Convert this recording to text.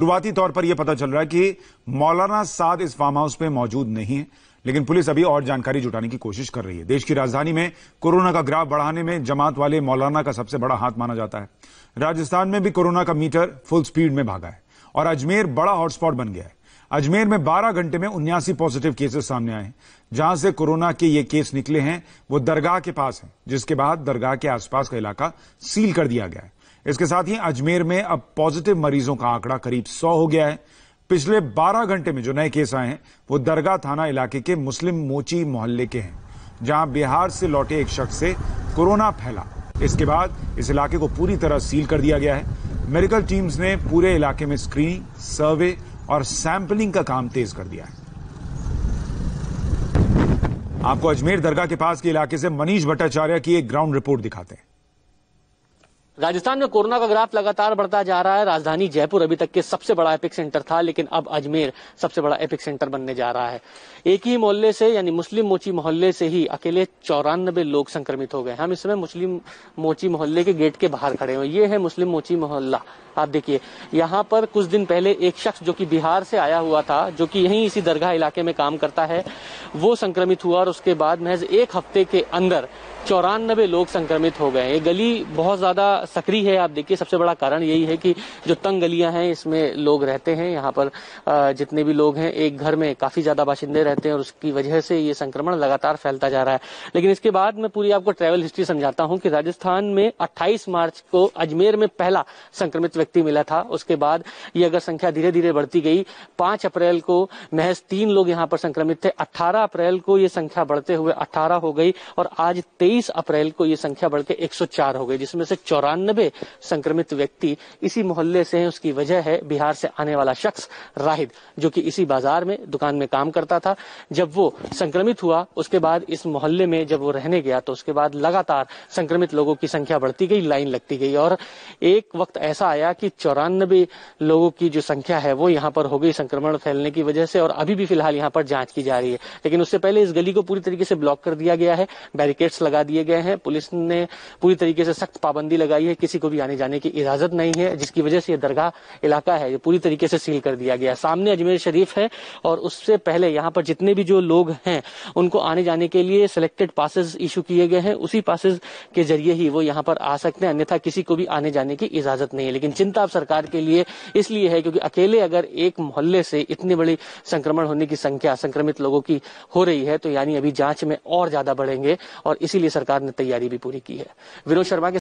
शुरुआती तौर पर यह पता चल रहा है कि मौलाना साद इस फार्म हाउस में मौजूद नहीं है लेकिन पुलिस अभी और जानकारी जुटाने की कोशिश कर रही है देश की राजधानी में कोरोना का ग्राफ बढ़ाने में जमात वाले मौलाना का सबसे बड़ा हाथ माना जाता है राजस्थान में भी कोरोना का मीटर फुल स्पीड में भागा है और अजमेर बड़ा हॉटस्पॉट बन गया है अजमेर में 12 घंटे में उन्यासी पॉजिटिव केसेस सामने आए हैं जहां से कोरोना के ये केस निकले हैं वो दरगाह के पास हैं जिसके बाद दरगाह के आसपास का इलाका सील कर दिया गया है इसके साथ ही अजमेर में अब पॉजिटिव मरीजों का आंकड़ा करीब सौ हो गया है पिछले 12 घंटे में जो नए केस आए हैं वो दरगाह थाना इलाके के मुस्लिम मोची मोहल्ले के हैं जहां बिहार से लौटे एक शख्स से कोरोना फैला इसके बाद इस इलाके को पूरी तरह सील कर दिया गया है मेडिकल टीम्स ने पूरे इलाके में स्क्रीनिंग सर्वे और सैंपलिंग का काम तेज कर दिया है आपको अजमेर दरगाह के पास के इलाके से मनीष भट्टाचार्य की एक ग्राउंड रिपोर्ट दिखाते हैं राजस्थान में कोरोना का ग्राफ लगातार बढ़ता जा रहा है राजधानी जयपुर अभी तक के सबसे बड़ा एपिक सेंटर था लेकिन अब अजमेर सबसे बड़ा एपिक सेंटर बनने जा रहा है एक ही मोहल्ले से यानी मुस्लिम मोची मोहल्ले से ही अकेले चौरानबे लोग संक्रमित हो गए हम इस समय मुस्लिम मोची मोहल्ले के गेट के बाहर खड़े हुए ये है मुस्लिम मोची मोहल्ला आप देखिए यहाँ पर कुछ दिन पहले एक शख्स जो कि बिहार से आया हुआ था जो कि यहीं इसी दरगाह इलाके में काम करता है वो संक्रमित हुआ और उसके बाद महज एक हफ्ते के अंदर चौरानबे लोग संक्रमित हो गए ये गली बहुत ज़्यादा सक्रिय है आप देखिए सबसे बड़ा कारण यही है कि जो तंग गलियां हैं इसमें लोग रहते हैं यहाँ पर जितने भी लोग हैं एक घर में काफ़ी ज़्यादा बाशिंदे रहते हैं और उसकी वजह से ये संक्रमण लगातार फैलता जा रहा है लेकिन इसके बाद मैं पूरी आपको ट्रैवल हिस्ट्री समझाता हूँ कि राजस्थान में अट्ठाईस मार्च को अजमेर में पहला संक्रमित व्यक्ति मिला था उसके बाद ये अगर संख्या धीरे धीरे बढ़ती गई पांच अप्रैल को महज तीन लोग यहां पर संक्रमित थे अट्ठारह अप्रैल को ये संख्या बढ़ते हुए अट्ठारह हो गई और आज तेईस अप्रैल को ये संख्या बढ़ सौ चार हो गई जिसमें से चौरानबे संक्रमित व्यक्ति इसी मोहल्ले से है उसकी वजह है बिहार से आने वाला शख्स राहिद जो की इसी बाजार में दुकान में काम करता था जब वो संक्रमित हुआ उसके बाद इस मोहल्ले में जब वो रहने गया तो उसके बाद लगातार संक्रमित लोगों की संख्या बढ़ती गई लाइन लगती गई और एक वक्त ऐसा आया कि चौरानबे लोगों की जो संख्या है वो यहाँ पर हो गई संक्रमण फैलने की वजह से और अभी भी फिलहाल यहाँ पर जांच की जा रही है लेकिन उससे पहले इस गली को पूरी तरीके से ब्लॉक कर दिया गया है बैरिकेड्स लगा दिए गए हैं पुलिस ने पूरी तरीके से सख्त पाबंदी लगाई है किसी को भी आने जाने की इजाजत नहीं है जिसकी वजह से यह दरगाह इलाका है ये पूरी तरीके से सील कर दिया गया है सामने अजमेर शरीफ है और उससे पहले यहाँ पर जितने भी जो लोग हैं उनको आने जाने के लिए सिलेक्टेड पासेज इशू किए गए हैं उसी पासेज के जरिए ही वो यहाँ पर आ सकते हैं अन्यथा किसी को भी आने जाने की इजाजत नहीं है लेकिन चिंता अब सरकार के लिए इसलिए है क्योंकि अकेले अगर एक मोहल्ले से इतनी बड़ी संक्रमण होने की संख्या संक्रमित लोगों की हो रही है तो यानी अभी जांच में और ज्यादा बढ़ेंगे और इसीलिए सरकार ने तैयारी भी पूरी की है विनोद शर्मा के